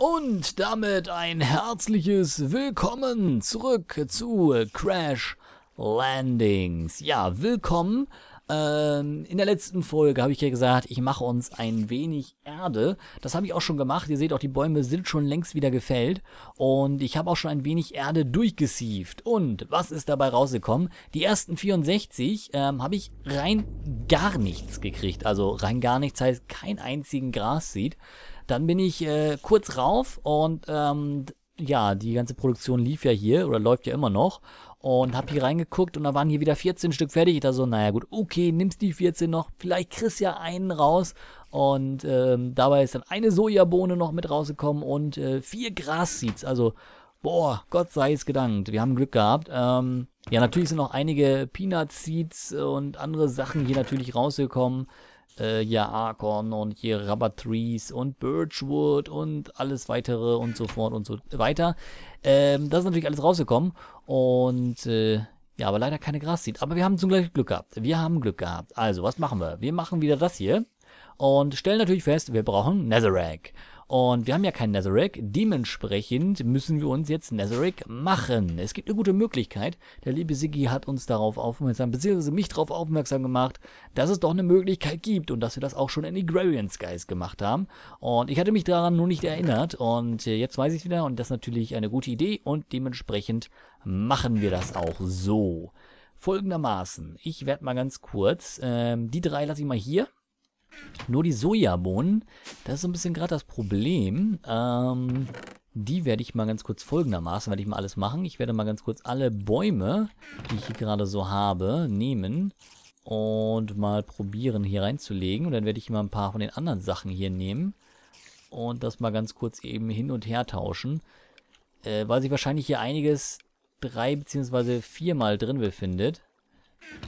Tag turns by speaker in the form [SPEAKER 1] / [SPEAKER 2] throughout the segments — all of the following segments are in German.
[SPEAKER 1] Und damit ein herzliches Willkommen zurück zu Crash Landings. Ja, willkommen. Ähm, in der letzten Folge habe ich ja gesagt, ich mache uns ein wenig Erde. Das habe ich auch schon gemacht. Ihr seht auch, die Bäume sind schon längst wieder gefällt. Und ich habe auch schon ein wenig Erde durchgesieft. Und was ist dabei rausgekommen? Die ersten 64 ähm, habe ich rein gar nichts gekriegt. Also rein gar nichts heißt kein einzigen Gras sieht. Dann bin ich äh, kurz rauf und ähm, ja, die ganze Produktion lief ja hier oder läuft ja immer noch. Und hab hier reingeguckt und da waren hier wieder 14 Stück fertig. Ich dachte so, naja gut, okay, nimmst die 14 noch, vielleicht kriegst ja einen raus. Und ähm, dabei ist dann eine Sojabohne noch mit rausgekommen und äh, vier Gras-Seeds. Also, boah, Gott sei es gedankt. Wir haben Glück gehabt. Ähm, ja, natürlich sind noch einige Peanut Seeds und andere Sachen hier natürlich rausgekommen äh, ja Archon und hier Rubber Trees und Birchwood und alles weitere und so fort und so weiter. Ähm, das ist natürlich alles rausgekommen und äh, ja, aber leider keine Grasseed. Aber wir haben zum Glück Glück gehabt. Wir haben Glück gehabt. Also, was machen wir? Wir machen wieder das hier und stellen natürlich fest, wir brauchen Netherrack. Und wir haben ja kein Netherrack, dementsprechend müssen wir uns jetzt Netherrack machen. Es gibt eine gute Möglichkeit. Der liebe Siggi hat uns darauf aufmerksam, beziehungsweise mich darauf aufmerksam gemacht, dass es doch eine Möglichkeit gibt und dass wir das auch schon in Agrarian Skies gemacht haben. Und ich hatte mich daran nur nicht erinnert und äh, jetzt weiß ich es wieder und das ist natürlich eine gute Idee und dementsprechend machen wir das auch so folgendermaßen. Ich werde mal ganz kurz, ähm, die drei lasse ich mal hier. Nur die Sojabohnen, das ist so ein bisschen gerade das Problem. Ähm, die werde ich mal ganz kurz folgendermaßen, werde ich mal alles machen. Ich werde mal ganz kurz alle Bäume, die ich hier gerade so habe, nehmen und mal probieren hier reinzulegen. Und dann werde ich mal ein paar von den anderen Sachen hier nehmen und das mal ganz kurz eben hin und her tauschen, äh, weil sich wahrscheinlich hier einiges drei bzw. viermal drin befindet.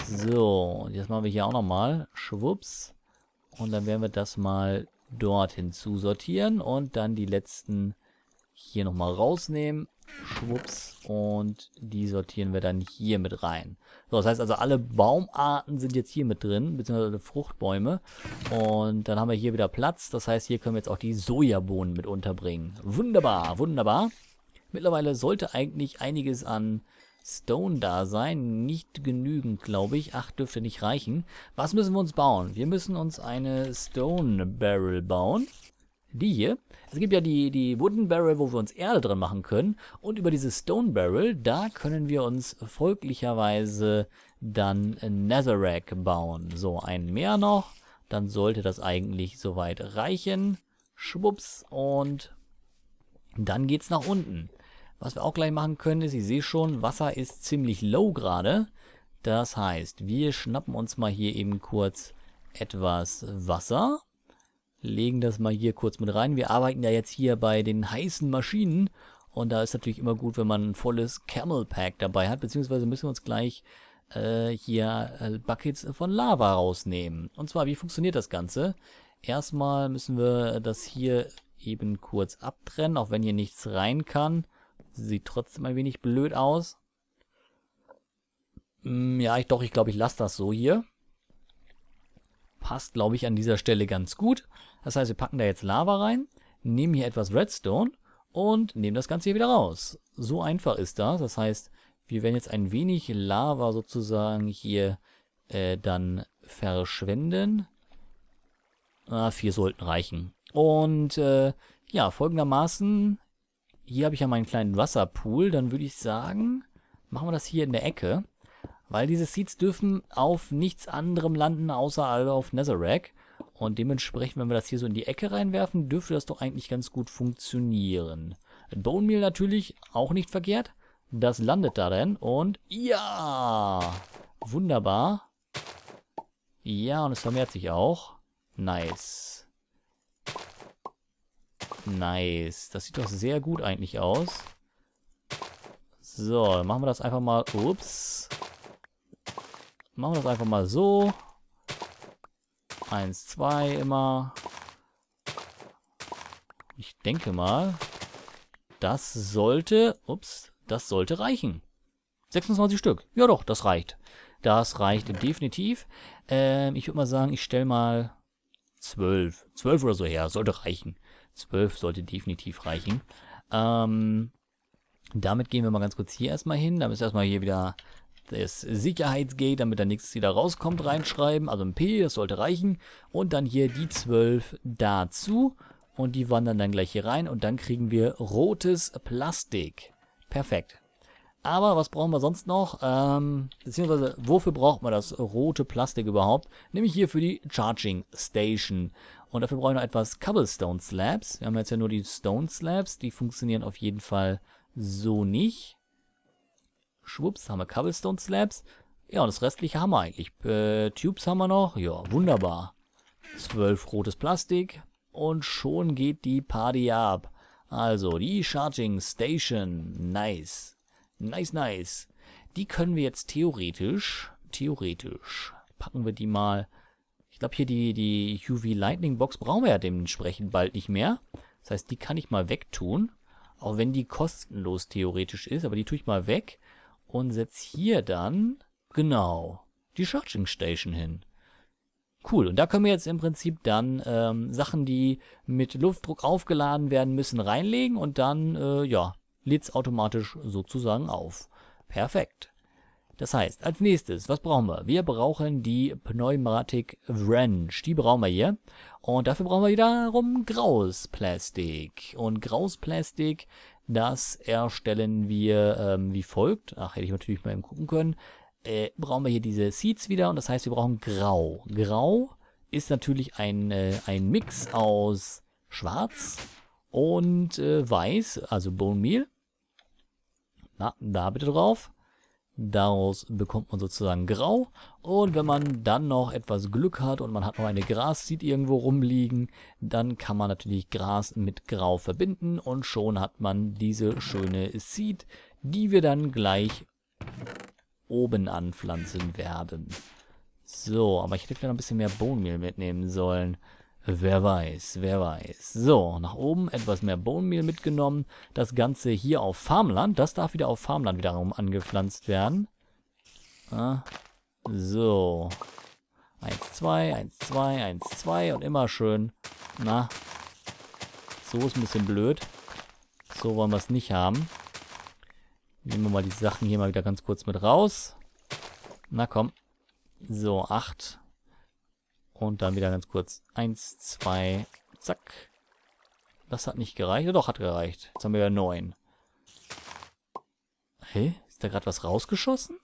[SPEAKER 1] So, und jetzt machen wir hier auch nochmal. Schwupps. Und dann werden wir das mal dort hinzusortieren und dann die letzten hier nochmal rausnehmen. Schwupps. Und die sortieren wir dann hier mit rein. So, das heißt also, alle Baumarten sind jetzt hier mit drin, beziehungsweise alle Fruchtbäume. Und dann haben wir hier wieder Platz. Das heißt, hier können wir jetzt auch die Sojabohnen mit unterbringen. Wunderbar, wunderbar. Mittlerweile sollte eigentlich einiges an Stone da sein. Nicht genügend, glaube ich. Acht dürfte nicht reichen. Was müssen wir uns bauen? Wir müssen uns eine Stone Barrel bauen. Die hier. Es gibt ja die, die Wooden Barrel, wo wir uns Erde drin machen können. Und über diese Stone Barrel, da können wir uns folglicherweise dann Netherrack bauen. So, ein mehr noch. Dann sollte das eigentlich soweit reichen. Schwupps und dann geht's nach unten. Was wir auch gleich machen können, ist, ich sehe schon, Wasser ist ziemlich low gerade. Das heißt, wir schnappen uns mal hier eben kurz etwas Wasser. Legen das mal hier kurz mit rein. Wir arbeiten ja jetzt hier bei den heißen Maschinen. Und da ist natürlich immer gut, wenn man ein volles Camel Pack dabei hat. Beziehungsweise müssen wir uns gleich äh, hier äh, Buckets von Lava rausnehmen. Und zwar, wie funktioniert das Ganze? Erstmal müssen wir das hier eben kurz abtrennen, auch wenn hier nichts rein kann. Sieht trotzdem ein wenig blöd aus. Mm, ja, ich doch, ich glaube, ich lasse das so hier. Passt, glaube ich, an dieser Stelle ganz gut. Das heißt, wir packen da jetzt Lava rein, nehmen hier etwas Redstone und nehmen das Ganze hier wieder raus. So einfach ist das. Das heißt, wir werden jetzt ein wenig Lava sozusagen hier äh, dann verschwenden. Ah, vier sollten reichen. Und äh, ja, folgendermaßen hier habe ich ja meinen kleinen Wasserpool. Dann würde ich sagen, machen wir das hier in der Ecke. Weil diese Seeds dürfen auf nichts anderem landen, außer auf Netherrack. Und dementsprechend, wenn wir das hier so in die Ecke reinwerfen, dürfte das doch eigentlich ganz gut funktionieren. Bone Meal natürlich auch nicht verkehrt. Das landet da denn und ja, wunderbar. Ja, und es vermehrt sich auch. Nice. Nice. Das sieht doch sehr gut eigentlich aus. So, machen wir das einfach mal... Ups. Machen wir das einfach mal so. Eins, zwei immer. Ich denke mal, das sollte... Ups, das sollte reichen. 26 Stück. Ja doch, das reicht. Das reicht definitiv. Ähm, ich würde mal sagen, ich stelle mal 12. 12 oder so her. Sollte reichen. 12 sollte definitiv reichen. Ähm, damit gehen wir mal ganz kurz hier erstmal hin. Da müssen wir erstmal hier wieder das Sicherheitsgate, damit da nichts wieder rauskommt, reinschreiben. Also ein P, das sollte reichen. Und dann hier die 12 dazu. Und die wandern dann gleich hier rein. Und dann kriegen wir rotes Plastik. Perfekt. Aber was brauchen wir sonst noch? Ähm, beziehungsweise, wofür braucht man das rote Plastik überhaupt? Nämlich hier für die Charging Station. Und dafür brauche ich noch etwas Cobblestone Slabs. Wir haben jetzt ja nur die Stone Slabs. Die funktionieren auf jeden Fall so nicht. Schwupps, haben wir Cobblestone Slabs. Ja, und das restliche haben wir eigentlich. Äh, Tubes haben wir noch. Ja, wunderbar. Zwölf rotes Plastik. Und schon geht die Party ab. Also, die Charging Station. Nice. Nice, nice. Die können wir jetzt theoretisch, theoretisch, packen wir die mal ich glaube hier die, die UV Lightning Box brauchen wir ja dementsprechend bald nicht mehr. Das heißt, die kann ich mal wegtun. Auch wenn die kostenlos theoretisch ist, aber die tue ich mal weg und setze hier dann, genau, die Charging Station hin. Cool, und da können wir jetzt im Prinzip dann ähm, Sachen, die mit Luftdruck aufgeladen werden müssen, reinlegen und dann, äh, ja, lädt es automatisch sozusagen auf. Perfekt. Das heißt, als nächstes, was brauchen wir? Wir brauchen die Pneumatik Wrench. Die brauchen wir hier. Und dafür brauchen wir wiederum Graus Plastik. Und Graus Plastik, das erstellen wir ähm, wie folgt. Ach, hätte ich natürlich mal eben gucken können. Äh, brauchen wir hier diese Seeds wieder. Und das heißt, wir brauchen grau. Grau ist natürlich ein, äh, ein Mix aus schwarz und äh, weiß, also Bone Meal. Na, da bitte drauf. Daraus bekommt man sozusagen grau. Und wenn man dann noch etwas Glück hat und man hat noch eine gras Grasseed irgendwo rumliegen, dann kann man natürlich Gras mit grau verbinden und schon hat man diese schöne Seed, die wir dann gleich oben anpflanzen werden. So, aber ich hätte vielleicht noch ein bisschen mehr Bohnmehl mitnehmen sollen. Wer weiß, wer weiß. So, nach oben etwas mehr Bone Meal mitgenommen. Das Ganze hier auf Farmland. Das darf wieder auf Farmland wiederum angepflanzt werden. Ah, so. 1, 2, 1, 2, 1, 2 und immer schön. Na, so ist ein bisschen blöd. So wollen wir es nicht haben. Nehmen wir mal die Sachen hier mal wieder ganz kurz mit raus. Na komm. So, 8. Und dann wieder ganz kurz. Eins, zwei, zack. Das hat nicht gereicht. Doch, hat gereicht. Jetzt haben wir ja neun. Hä? Ist da gerade was rausgeschossen?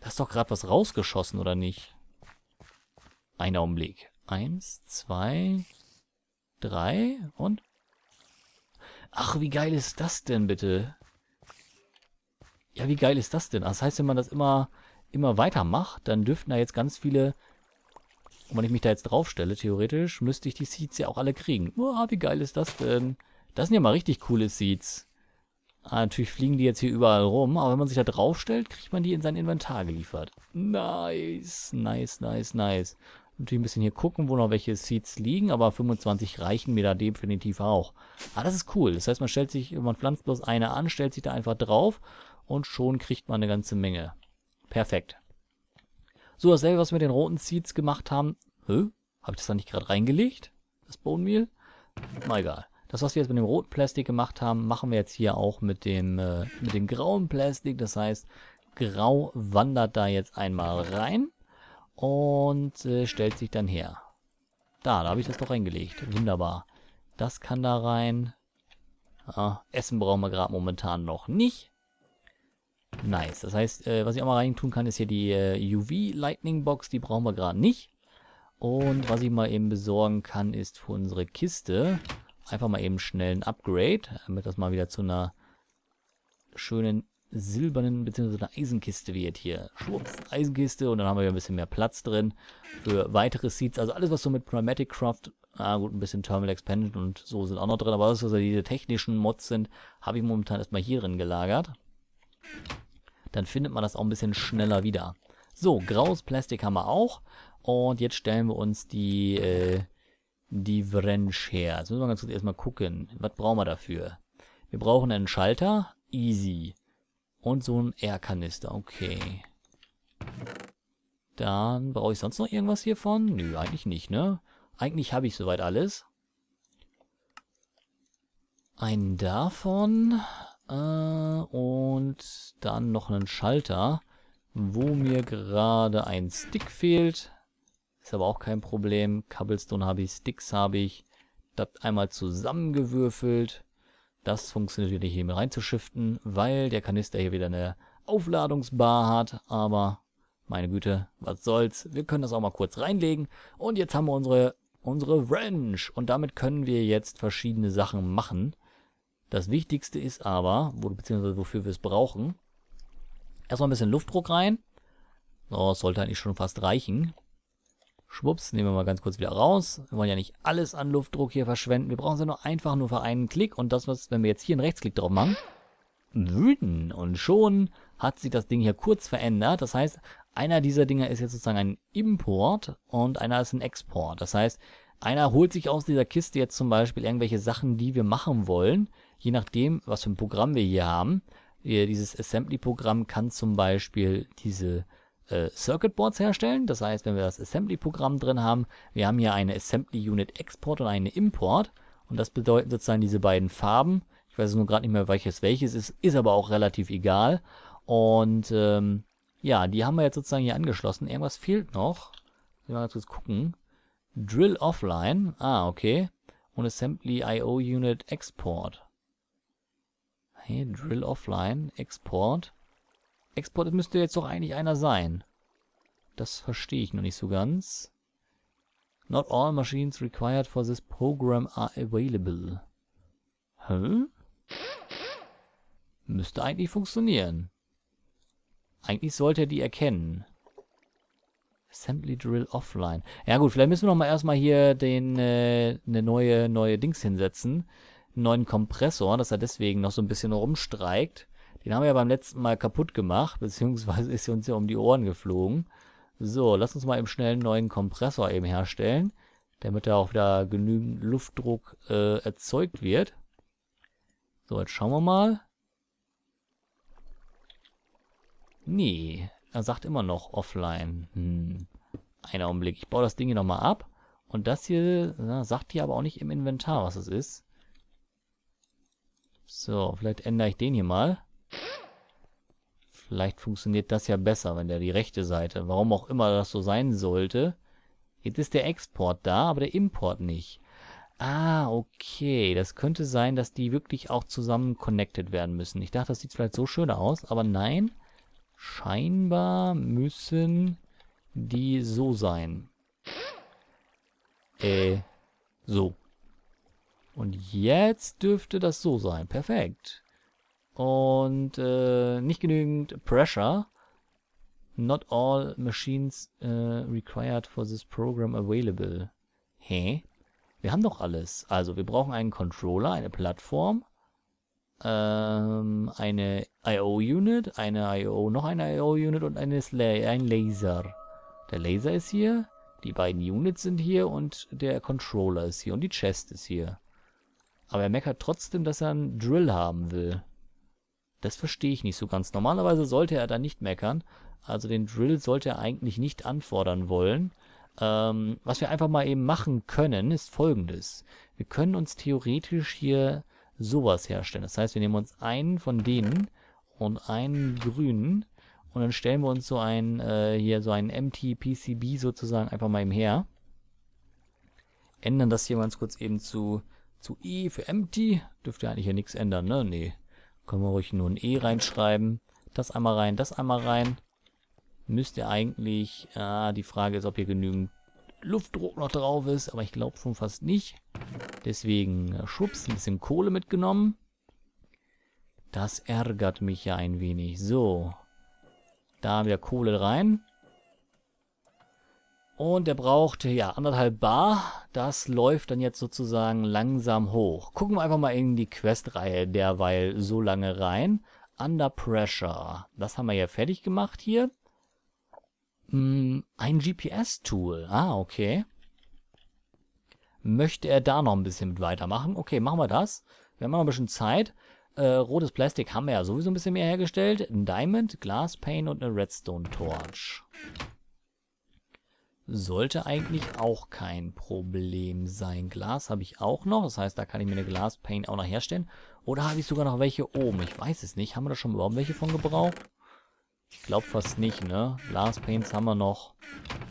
[SPEAKER 1] Da ist doch gerade was rausgeschossen, oder nicht? Ein Augenblick. Eins, zwei, drei und... Ach, wie geil ist das denn bitte? Ja, wie geil ist das denn? Also, das heißt, wenn man das immer, immer weiter macht, dann dürften da jetzt ganz viele und wenn ich mich da jetzt draufstelle, theoretisch, müsste ich die Seeds ja auch alle kriegen. Oh, wie geil ist das denn? Das sind ja mal richtig coole Seeds. Ah, natürlich fliegen die jetzt hier überall rum, aber wenn man sich da draufstellt, kriegt man die in sein Inventar geliefert. Nice, nice, nice, nice. Natürlich ein bisschen hier gucken, wo noch welche Seeds liegen, aber 25 reichen mir da definitiv auch. Ah, das ist cool. Das heißt, man stellt sich, man pflanzt bloß eine an, stellt sich da einfach drauf und schon kriegt man eine ganze Menge. Perfekt. So dasselbe, was wir mit den roten Seeds gemacht haben. Hä? Habe ich das da nicht gerade reingelegt? Das Bone Meal? Na egal. Das, was wir jetzt mit dem roten Plastik gemacht haben, machen wir jetzt hier auch mit dem, äh, mit dem grauen Plastik. Das heißt, grau wandert da jetzt einmal rein und äh, stellt sich dann her. Da, da habe ich das doch reingelegt. Wunderbar. Das kann da rein. Ah, Essen brauchen wir gerade momentan noch nicht. Nice. Das heißt, äh, was ich auch mal rein tun kann, ist hier die äh, UV Lightning Box. Die brauchen wir gerade nicht. Und was ich mal eben besorgen kann, ist für unsere Kiste einfach mal eben schnell ein Upgrade, damit das mal wieder zu einer schönen silbernen bzw. einer Eisenkiste wird hier. Schwupps, Eisenkiste und dann haben wir ein bisschen mehr Platz drin für weitere Seeds. Also alles, was so mit Primatic Craft, ah gut, ein bisschen Terminal Expansion und so sind auch noch drin, aber alles, was also diese technischen Mods sind, habe ich momentan erstmal hier drin gelagert dann findet man das auch ein bisschen schneller wieder. So, graues Plastik haben wir auch. Und jetzt stellen wir uns die, äh, die Wrench her. Jetzt müssen wir ganz kurz erstmal gucken. Was brauchen wir dafür? Wir brauchen einen Schalter. Easy. Und so einen kanister Okay. Dann brauche ich sonst noch irgendwas hiervon? Nö, eigentlich nicht, ne? Eigentlich habe ich soweit alles. Einen davon. Äh, und dann noch einen Schalter, wo mir gerade ein Stick fehlt. Ist aber auch kein Problem. Cobblestone habe ich, Sticks habe ich. Das einmal zusammengewürfelt. Das funktioniert wieder hier mit reinzuschiften, weil der Kanister hier wieder eine Aufladungsbar hat. Aber meine Güte, was soll's. Wir können das auch mal kurz reinlegen. Und jetzt haben wir unsere, unsere Wrench. Und damit können wir jetzt verschiedene Sachen machen. Das Wichtigste ist aber, wo, beziehungsweise wofür wir es brauchen, erstmal ein bisschen Luftdruck rein. So, das sollte eigentlich schon fast reichen. Schwupps, nehmen wir mal ganz kurz wieder raus. Wir wollen ja nicht alles an Luftdruck hier verschwenden. Wir brauchen es ja nur einfach nur für einen Klick. Und das, was, wenn wir jetzt hier einen Rechtsklick drauf machen, wüten. Und schon hat sich das Ding hier kurz verändert. Das heißt, einer dieser Dinger ist jetzt sozusagen ein Import und einer ist ein Export. Das heißt, einer holt sich aus dieser Kiste jetzt zum Beispiel irgendwelche Sachen, die wir machen wollen je nachdem, was für ein Programm wir hier haben, dieses Assembly-Programm kann zum Beispiel diese äh, Circuit Boards herstellen. Das heißt, wenn wir das Assembly-Programm drin haben, wir haben hier eine Assembly-Unit Export und eine Import. Und das bedeuten sozusagen diese beiden Farben. Ich weiß nur gerade nicht mehr, welches welches ist, ist aber auch relativ egal. Und ähm, ja, die haben wir jetzt sozusagen hier angeschlossen. Irgendwas fehlt noch. Mal ganz kurz gucken. Drill Offline. Ah, okay. Und Assembly IO Unit Export. Hey, Drill offline, Export. Export müsste jetzt doch eigentlich einer sein. Das verstehe ich noch nicht so ganz. Not all machines required for this program are available. Hä? Müsste eigentlich funktionieren. Eigentlich sollte er die erkennen. Assembly Drill Offline. Ja gut, vielleicht müssen wir noch mal erstmal hier den äh, eine neue neue Dings hinsetzen, neuen Kompressor, dass er deswegen noch so ein bisschen rumstreikt. Den haben wir ja beim letzten Mal kaputt gemacht, beziehungsweise ist uns ja um die Ohren geflogen. So, lass uns mal eben schnell einen neuen Kompressor eben herstellen, damit da auch wieder genügend Luftdruck äh, erzeugt wird. So, jetzt schauen wir mal. Nee, er sagt immer noch offline. Hm. Einen Augenblick, ich baue das Ding hier nochmal ab. Und das hier na, sagt hier aber auch nicht im Inventar, was es ist. So, vielleicht ändere ich den hier mal. Vielleicht funktioniert das ja besser, wenn der die rechte Seite, warum auch immer das so sein sollte. Jetzt ist der Export da, aber der Import nicht. Ah, okay. Das könnte sein, dass die wirklich auch zusammen connected werden müssen. Ich dachte, das sieht vielleicht so schöner aus, aber nein. Scheinbar müssen die so sein. Äh, so. Und jetzt dürfte das so sein. Perfekt. Und äh, nicht genügend Pressure. Not all machines äh, required for this program available. Hä? Wir haben doch alles. Also wir brauchen einen Controller, eine Plattform, ähm, eine IO-Unit, eine IO, noch eine IO-Unit und eine äh, ein Laser. Der Laser ist hier, die beiden Units sind hier und der Controller ist hier und die Chest ist hier. Aber er meckert trotzdem, dass er einen Drill haben will. Das verstehe ich nicht so ganz. Normalerweise sollte er da nicht meckern. Also den Drill sollte er eigentlich nicht anfordern wollen. Ähm, was wir einfach mal eben machen können, ist folgendes. Wir können uns theoretisch hier sowas herstellen. Das heißt, wir nehmen uns einen von denen und einen grünen und dann stellen wir uns so ein äh, hier so ein MT-PCB sozusagen einfach mal eben her. Ändern das hier ganz kurz eben zu zu E für empty. Dürfte eigentlich ja nichts ändern, ne? Nee. Können wir ruhig nur ein E reinschreiben. Das einmal rein, das einmal rein. Müsste eigentlich... Ah, die Frage ist, ob hier genügend Luftdruck noch drauf ist. Aber ich glaube schon fast nicht. Deswegen äh, schwupps, ein bisschen Kohle mitgenommen. Das ärgert mich ja ein wenig. So. Da wieder Kohle rein. Und er braucht, ja, anderthalb Bar. Das läuft dann jetzt sozusagen langsam hoch. Gucken wir einfach mal in die Questreihe derweil so lange rein. Under Pressure. Das haben wir ja fertig gemacht hier. Hm, ein GPS-Tool. Ah, okay. Möchte er da noch ein bisschen mit weitermachen? Okay, machen wir das. Wir haben noch ein bisschen Zeit. Äh, rotes Plastik haben wir ja sowieso ein bisschen mehr hergestellt. Ein Diamond, Glass Pane und eine Redstone Torch sollte eigentlich auch kein Problem sein. Glas habe ich auch noch, das heißt, da kann ich mir eine Glaspaint auch noch herstellen. Oder habe ich sogar noch welche oben? Ich weiß es nicht. Haben wir da schon überhaupt welche von gebraucht? Ich glaube fast nicht, ne? Glaspaints haben wir noch,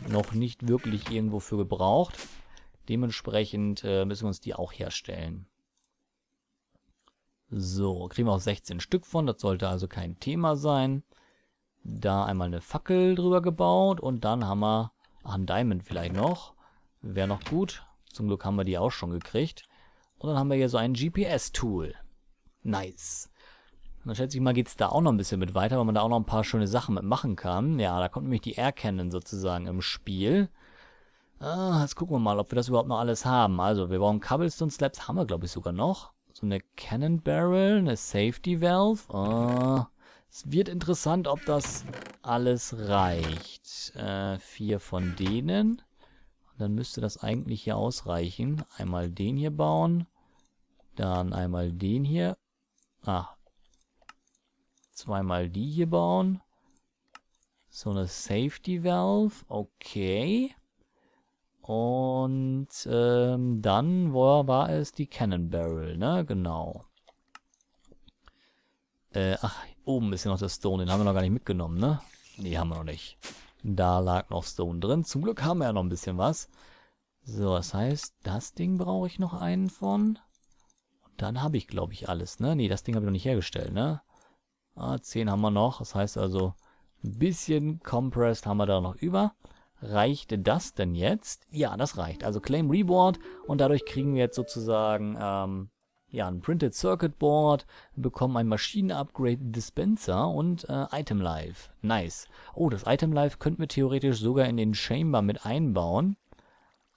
[SPEAKER 1] noch nicht wirklich irgendwo für gebraucht. Dementsprechend äh, müssen wir uns die auch herstellen. So, kriegen wir auch 16 Stück von, das sollte also kein Thema sein. Da einmal eine Fackel drüber gebaut und dann haben wir Ach, ein Diamond vielleicht noch. Wäre noch gut. Zum Glück haben wir die auch schon gekriegt. Und dann haben wir hier so ein GPS-Tool. Nice. Und dann schätze ich mal, geht es da auch noch ein bisschen mit weiter, weil man da auch noch ein paar schöne Sachen mit machen kann. Ja, da kommt nämlich die Air Cannon sozusagen im Spiel. Ah, jetzt gucken wir mal, ob wir das überhaupt noch alles haben. Also, wir brauchen Cobblestone Slabs, haben wir glaube ich sogar noch. So eine Cannon Barrel, eine Safety Valve. Ah, es wird interessant, ob das alles reicht. Äh, vier von denen. Dann müsste das eigentlich hier ausreichen. Einmal den hier bauen. Dann einmal den hier. Ah. Zweimal die hier bauen. So eine Safety Valve. Okay. Und ähm, dann war, war es die Cannon Barrel, ne? Genau. Äh, ach, oben ist ja noch der Stone. Den haben wir noch gar nicht mitgenommen, ne? Nee, haben wir noch nicht. Da lag noch Stone drin. Zum Glück haben wir ja noch ein bisschen was. So, das heißt, das Ding brauche ich noch einen von. Und dann habe ich, glaube ich, alles, ne? Nee, das Ding habe ich noch nicht hergestellt, ne? Ah, 10 haben wir noch. Das heißt also, ein bisschen Compressed haben wir da noch über. Reicht das denn jetzt? Ja, das reicht. Also Claim Reward und dadurch kriegen wir jetzt sozusagen ähm, ja, ein Printed Circuit Board, bekommen ein Maschinen-Upgrade Dispenser und äh, Item Life. Nice. Oh, das Item Life könnten wir theoretisch sogar in den Chamber mit einbauen.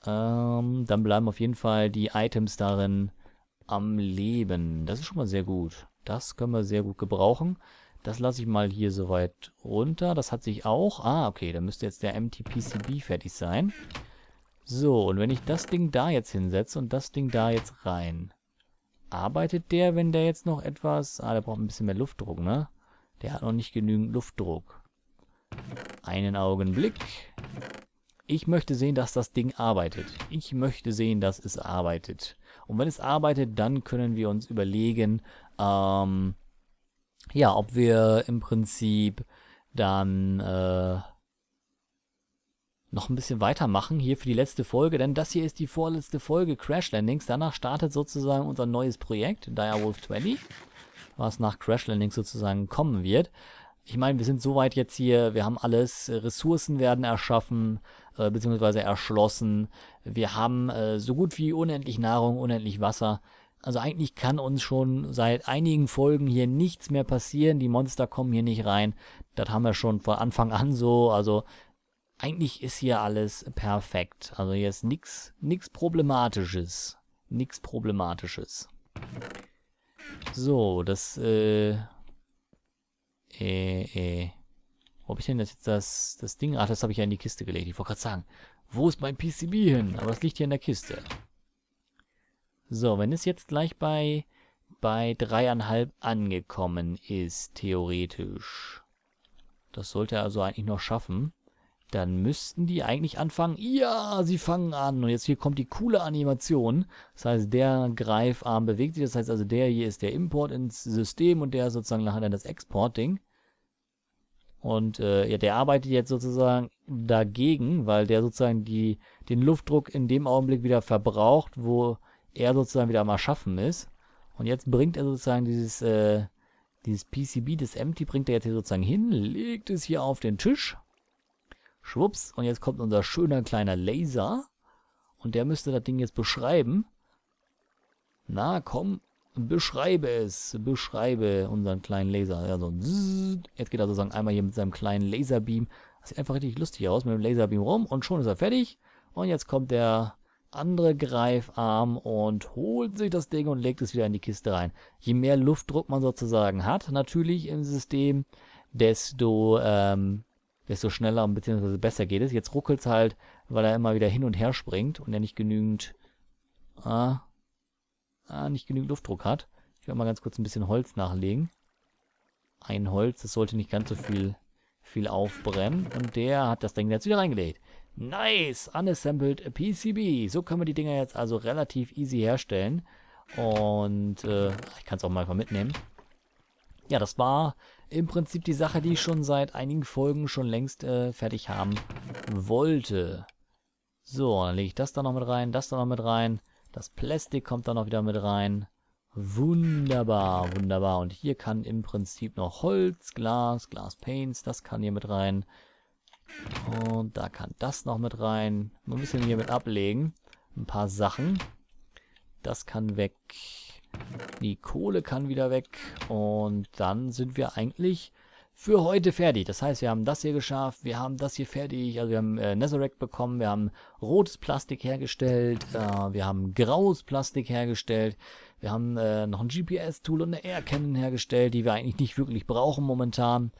[SPEAKER 1] Ähm, dann bleiben auf jeden Fall die Items darin am Leben. Das ist schon mal sehr gut. Das können wir sehr gut gebrauchen. Das lasse ich mal hier soweit runter. Das hat sich auch... Ah, okay, da müsste jetzt der MTPCB fertig sein. So, und wenn ich das Ding da jetzt hinsetze und das Ding da jetzt rein arbeitet der, wenn der jetzt noch etwas... Ah, der braucht ein bisschen mehr Luftdruck, ne? Der hat noch nicht genügend Luftdruck. Einen Augenblick. Ich möchte sehen, dass das Ding arbeitet. Ich möchte sehen, dass es arbeitet. Und wenn es arbeitet, dann können wir uns überlegen, ähm, ja, ob wir im Prinzip dann äh, noch ein bisschen weitermachen hier für die letzte Folge, denn das hier ist die vorletzte Folge Crash Landings. Danach startet sozusagen unser neues Projekt, Direwolf 20, was nach Crash Landings sozusagen kommen wird. Ich meine, wir sind soweit jetzt hier, wir haben alles, äh, Ressourcen werden erschaffen, äh, beziehungsweise erschlossen, wir haben äh, so gut wie unendlich Nahrung, unendlich Wasser. Also eigentlich kann uns schon seit einigen Folgen hier nichts mehr passieren, die Monster kommen hier nicht rein. Das haben wir schon von Anfang an so, also eigentlich ist hier alles perfekt. Also hier ist nichts nix Problematisches. Nichts Problematisches. So, das, äh, äh, äh. Wo hab ich denn das jetzt das, das Ding? Ach, das habe ich ja in die Kiste gelegt. Ich wollte gerade sagen, wo ist mein PCB hin? Aber das liegt hier in der Kiste. So, wenn es jetzt gleich bei, bei dreieinhalb angekommen ist, theoretisch. Das sollte er also eigentlich noch schaffen dann müssten die eigentlich anfangen, ja, sie fangen an. Und jetzt hier kommt die coole Animation. Das heißt, der Greifarm bewegt sich. Das heißt also, der hier ist der Import ins System und der sozusagen nachher dann das Exporting. Und äh, ja, der arbeitet jetzt sozusagen dagegen, weil der sozusagen die, den Luftdruck in dem Augenblick wieder verbraucht, wo er sozusagen wieder am Erschaffen ist. Und jetzt bringt er sozusagen dieses, äh, dieses PCB, das Empty, bringt er jetzt hier sozusagen hin, legt es hier auf den Tisch Schwupps. Und jetzt kommt unser schöner kleiner Laser. Und der müsste das Ding jetzt beschreiben. Na, komm, beschreibe es. Beschreibe unseren kleinen Laser. Also, jetzt geht er sozusagen einmal hier mit seinem kleinen Laserbeam. Das sieht einfach richtig lustig aus mit dem Laserbeam rum. Und schon ist er fertig. Und jetzt kommt der andere Greifarm und holt sich das Ding und legt es wieder in die Kiste rein. Je mehr Luftdruck man sozusagen hat, natürlich im System, desto ähm, desto schneller bzw. besser geht es. Jetzt ruckelt es halt, weil er immer wieder hin und her springt und er nicht genügend, ah, ah, nicht genügend Luftdruck hat. Ich werde mal ganz kurz ein bisschen Holz nachlegen. Ein Holz, das sollte nicht ganz so viel, viel aufbrennen. Und der hat das Ding jetzt wieder reingelegt. Nice! Unassembled PCB. So können wir die Dinger jetzt also relativ easy herstellen. Und äh, ich kann es auch mal einfach mitnehmen. Ja, das war im Prinzip die Sache, die ich schon seit einigen Folgen schon längst äh, fertig haben wollte. So, dann lege ich das da noch mit rein, das da noch mit rein. Das Plastik kommt da noch wieder mit rein. Wunderbar, wunderbar. Und hier kann im Prinzip noch Holz, Glas, Glaspaints, das kann hier mit rein. Und da kann das noch mit rein. Ein bisschen hier mit ablegen. Ein paar Sachen. Das kann weg. Die Kohle kann wieder weg. Und dann sind wir eigentlich für heute fertig. Das heißt, wir haben das hier geschafft, wir haben das hier fertig, also wir haben äh, Netherrack bekommen, wir haben rotes Plastik hergestellt, äh, wir haben graues Plastik hergestellt, wir haben äh, noch ein GPS-Tool und eine Air Cannon hergestellt, die wir eigentlich nicht wirklich brauchen momentan.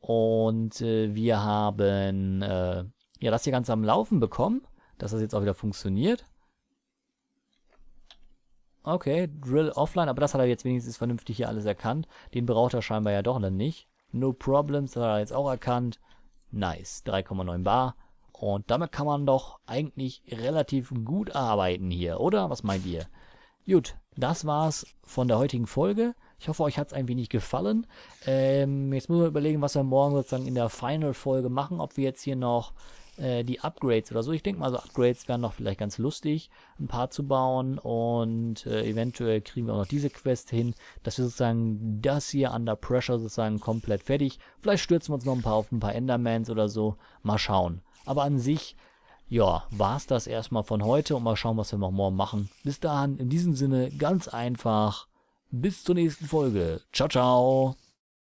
[SPEAKER 1] Und äh, wir haben äh, ja das hier ganz am Laufen bekommen, dass das jetzt auch wieder funktioniert. Okay, Drill offline, aber das hat er jetzt wenigstens vernünftig hier alles erkannt. Den braucht er scheinbar ja doch dann nicht. No Problems hat er jetzt auch erkannt. Nice, 3,9 Bar. Und damit kann man doch eigentlich relativ gut arbeiten hier, oder? Was meint ihr? Gut, das war's von der heutigen Folge. Ich hoffe, euch hat's ein wenig gefallen. Ähm, jetzt müssen wir überlegen, was wir morgen sozusagen in der Final-Folge machen. Ob wir jetzt hier noch äh, die Upgrades oder so. Ich denke mal, so Upgrades wären noch vielleicht ganz lustig, ein paar zu bauen und äh, eventuell kriegen wir auch noch diese Quest hin, dass wir sozusagen das hier Under Pressure sozusagen komplett fertig. Vielleicht stürzen wir uns noch ein paar auf ein paar Endermans oder so. Mal schauen. Aber an sich ja, war es das erstmal von heute und mal schauen, was wir noch morgen machen. Bis dahin, in diesem Sinne, ganz einfach. Bis zur nächsten Folge. Ciao, ciao.